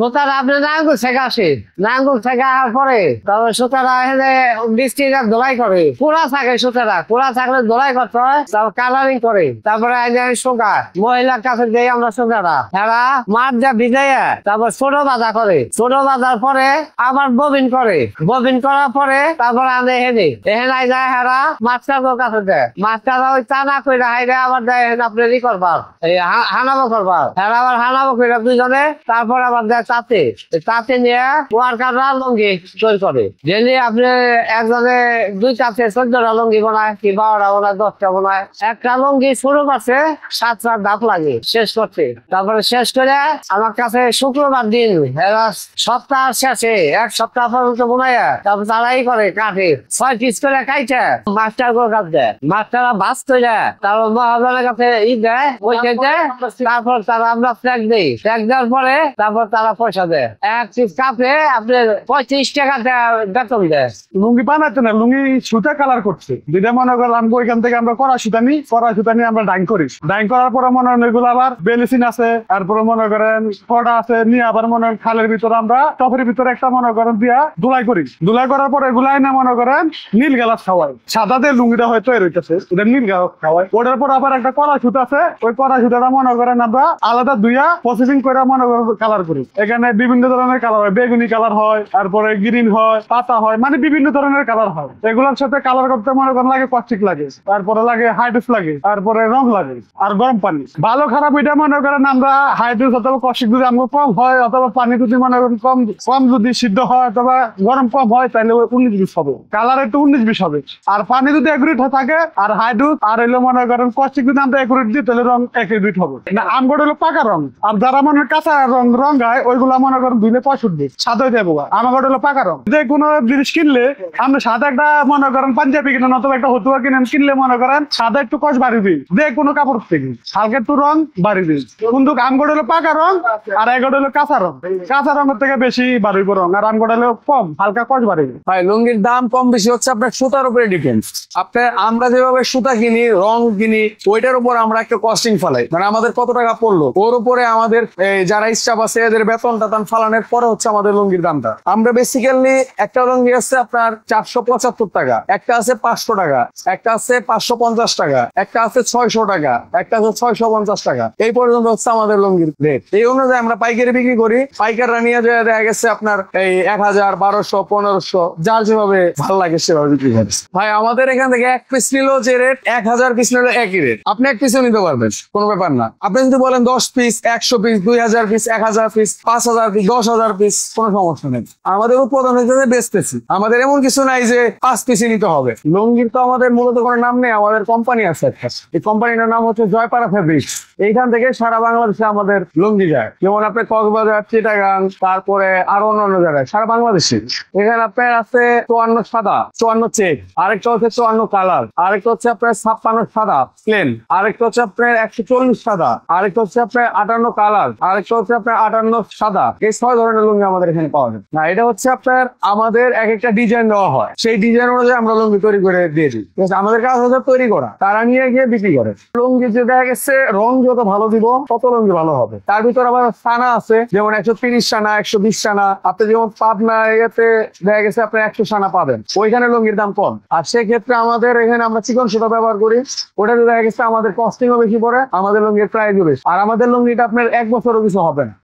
সোতার আপনি নাঙ্গুল শেখা আসে নাঙ্গুল আসার পরে তারপরে দোলাই করে পোড়া থাকে পোড়া থাকলে দোলাই করতে হয় তারপর কালারিং করে তারপরে মহিলার কাছে আমরা তারা মাঠ যা ভিজাইয়া তারপর ছোট বাজা করে ছোট বাজার পরে আবার ববিন করে ববিন করার পরে তারপরে আমি এখানে আই যায় হেরা মাস্টারদের কাছে দেয় মাস্টাররা ওই টানা কইরা হাইরে আবার দেয় হেন আপনি করবার হানাবো করবার হেরা আবার হানাবো কইরা দুজনে তারপর আবার দেয় তাঁতে তাঁতে নিয়ে ওয়ার্কাররা লঙ্গি তৈরি করে ডেলি আপনি একজনে দুই চারটে চোদ্দটা লঙ্গি বানায় কি বারোটা বানায় দশটা বানায় একটা লঙ্গি শুরু করছে সাত চার ধাপ লাগে শেষ করতে তারপরে শেষ করে আমার কাছে শুক্রবার দিন সপ্তাহ শেষে এক সপ্তাহ পর্যন্ত বোনায় তারপর তারাই করে কাঠে ছয় পিস করে খাইছে মাস্টার করে কাজ দেয় মাস্টাররা বাস করে তারপর মহাজনের কাছে ই দেয় ওই তারপর তারা আমরা ফ্ল্যাগ দিই ফ্ল্যাগ দেওয়ার পরে তারপর তারা পয়সা দেয় এক পিস কাপে আপনার পঁয়ত্রিশ টাকা বেতন দেয় লুঙ্গি বানাচ্ছে না লুঙ্গি সুতা কালার করছে মনে করলাম থেকে আমরা করা সুতা করা সুতা নিয়ে আমরা ডাইং করি ডাইং করার পরে মনে হয় এগুলো আবার বেলিসিন আছে তারপরে মনে করেন আছে নিয়ে আবার মনে খালের ভিতরে আমরা টপের ভিতরে একটা মনে করেন দিয়া ধুলাই করি দুলাই করার পরে এগুলাই না মনে করেন নীল গালাস খাওয়াই সাদাতে লুঙ্গিটা হয়তো এরকম হইতেছে নীল গালাস খাওয়াই ওটার পর আবার একটা কড়া সুতা আছে ওই কড়া সুতাটা মনে করেন আমরা আলাদা দুইয়া প্রসেসিং করে মনে করেন কালার করি এখানে বিভিন্ন ধরনের কালার হয় বেগুনি কালার হয় তারপরে গ্রিন হয় পাতা হয় মানে বিভিন্ন ধরনের কালার হয় এগুলোর সাথে কালার করতে মনে করেন লাগে কস্টিক লাগে তারপরে লাগে হাইড্রোস লাগে তারপরে রং লাগে আর গরম পানি ভালো খারাপ এটা মনে করেন আমরা হাইড্রোস অথবা কস্টিক যদি আমরা কম হয় অথবা পানি যদি মনে করেন কম কম যদি সিদ্ধ হয় অথবা গরম কম হয় তাহলে ওই উনিশ বিশ হবে কালার একটু উনিশ বিশ হবে আর পানি যদি একুরেট থাকে আর হাইড্রোস আর এলো মনে করেন কস্টিক যদি আমরা একুরেট দিই তাহলে রং একুরেট হবে না আমগড় হলো পাকা রং আর যারা মনে কাঁচা রং রং গায় ওই ওইগুলো মনে করেন পঁয়ষট্টি আমার হলো পাকা রং যে কোনো জিনিস কিনলে সাদা একটা মনে করেন পাঞ্জাবি একটা হতুয়া কিনলে মনে করেন সাদা একটু কষ বাড়ি যে কোনো কাপড় থেকে হালকা একটু রং বাড়ি দিন কিন্তু হলো পাকা রং আর হলো কাঁচা রং কাঁচা রঙের থেকে বেশি বাড়িব রং আর হলো কম হালকা কষ ভাই লুঙ্গির দাম কম বেশি হচ্ছে আপনার সুতার উপরে ডিপেন্ড আপনার আমরা যেভাবে সুতা কিনি রং কিনি ওইটার উপর আমরা একটা কস্টিং ফেলাই মানে আমাদের কত টাকা পড়লো ওর উপরে আমাদের যারা স্টাফ আছে এদের বেতন পন্টা দাম ফালানের পরে হচ্ছে আমাদের লুঙ্গির দামটা আমরা বেসিক্যালি একটা লুঙ্গি আছে আপনার চারশো পঁচাত্তর টাকা একটা আছে পাঁচশো টাকা একটা আছে পাঁচশো পঞ্চাশ টাকা একটা আছে ছয়শো টাকা একটা আছে ছয়শো পঞ্চাশ টাকা এই পর্যন্ত হচ্ছে আমাদের লুঙ্গির রেট এই অনুযায়ী আমরা পাইকারি বিক্রি করি পাইকাররা নিয়ে যায় দেখা গেছে আপনার এই এক হাজার বারোশো পনেরোশো যার যেভাবে ভালো লাগে সেভাবে বিক্রি করে ভাই আমাদের এখান থেকে এক পিস নিল যে রেট এক হাজার পিস নিল একই রেট আপনি এক পিসও নিতে পারবেন কোনো ব্যাপার না আপনি যদি বলেন দশ পিস একশো পিস দুই হাজার পিস এক হাজার পিস পাঁচ হাজার পিস দশ হাজার পিস কোনো সমস্যা নেই আমাদের উৎপাদন হিসেবে বেচতেছি আমাদের এমন কিছু নাই যে পাঁচ পিসই নিতে হবে লুঙ্গি তো আমাদের মূলত কোনো নাম নেই আমাদের কোম্পানি আছে এই কোম্পানিটার নাম হচ্ছে জয়পাড়া ফেব্রিক এইখান থেকে সারা বাংলাদেশে আমাদের লুঙ্গি যায় যেমন আপনি কক্সবাজার চিটাগাং তারপরে আরো অন্যান্য জায়গায় সারা বাংলাদেশে এখানে আপনার আছে চুয়ান্ন সাদা চুয়ান্ন চেক আরেকটা হচ্ছে চুয়ান্ন কালার আরেকটা হচ্ছে আপনার ছাপ্পান্ন সাদা প্লেন আরেকটা হচ্ছে আপনার একশো চল্লিশ সাদা আরেকটা হচ্ছে আপনার আটান্ন কালার আরেকটা হচ্ছে আপনার আটান্ন সাদা এই ছয় ধরনের লুঙ্গি আমাদের এখানে পাওয়া যায় না এটা হচ্ছে আপনার আমাদের এক একটা ডিজাইন দেওয়া হয় সেই ডিজাইন অনুযায়ী আমরা লুঙ্গি তৈরি করে দিয়ে দিই আমাদের কাজ হচ্ছে তৈরি করা তারা নিয়ে গিয়ে বিক্রি করে লুঙ্গি যে দেখা গেছে রং যত ভালো দিব তত লুঙ্গি ভালো হবে তার ভিতর আবার সানা আছে যেমন একশো তিরিশ সানা একশো বিশ সানা আপনি যেমন পাবনা এতে দেখা গেছে আপনি একশো সানা পাবেন ওইখানে লুঙ্গির দাম কম আর সেক্ষেত্রে আমাদের এখানে আমরা চিকন সুতা ব্যবহার করি ওটা দেখা গেছে আমাদের কস্টিংও বেশি পড়ে আমাদের লুঙ্গির প্রাইসও বেশি আর আমাদের লুঙ্গিটা আপনার এক বছরও কিছু হবে না